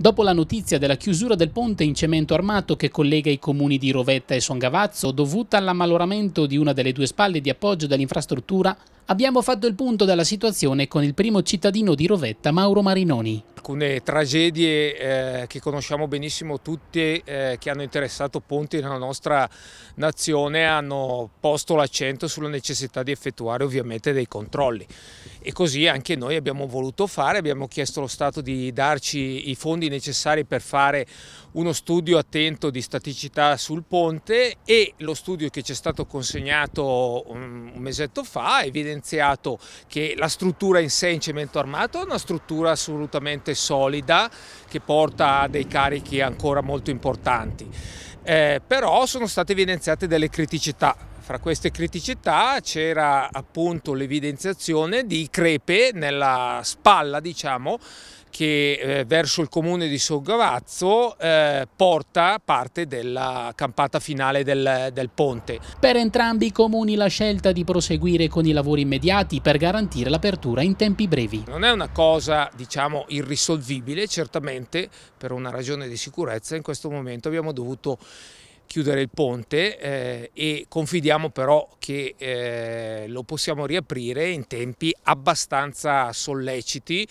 Dopo la notizia della chiusura del ponte in cemento armato che collega i comuni di Rovetta e Songavazzo, dovuta all'ammaloramento di una delle due spalle di appoggio dell'infrastruttura, abbiamo fatto il punto della situazione con il primo cittadino di Rovetta, Mauro Marinoni alcune tragedie eh, che conosciamo benissimo tutti, eh, che hanno interessato ponti nella nostra nazione, hanno posto l'accento sulla necessità di effettuare ovviamente dei controlli. E così anche noi abbiamo voluto fare, abbiamo chiesto allo Stato di darci i fondi necessari per fare uno studio attento di staticità sul ponte e lo studio che ci è stato consegnato un, um, un mesetto fa ha evidenziato che la struttura in sé in cemento armato è una struttura assolutamente solida che porta a dei carichi ancora molto importanti. Eh, però sono state evidenziate delle criticità. Fra queste criticità c'era appunto l'evidenziazione di crepe nella spalla, diciamo, che eh, verso il comune di Sogavazzo eh, porta parte della campata finale del, del ponte. Per entrambi i comuni la scelta di proseguire con i lavori immediati per garantire l'apertura in tempi brevi. Non è una cosa diciamo irrisolvibile, certamente per una ragione di sicurezza in questo momento abbiamo dovuto chiudere il ponte eh, e confidiamo però che eh, lo possiamo riaprire in tempi abbastanza solleciti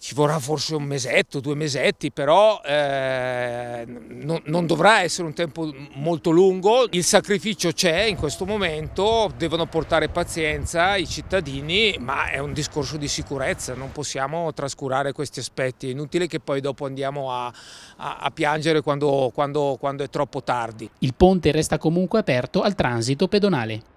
ci vorrà forse un mesetto, due mesetti, però eh, non, non, dovrà essere un tempo molto lungo. Il sacrificio c'è in questo momento, devono portare pazienza i cittadini, ma è un discorso di sicurezza, non possiamo trascurare questi aspetti. È inutile che poi dopo andiamo a, a, a piangere quando, quando, quando è troppo tardi. Il ponte resta comunque aperto al transito pedonale.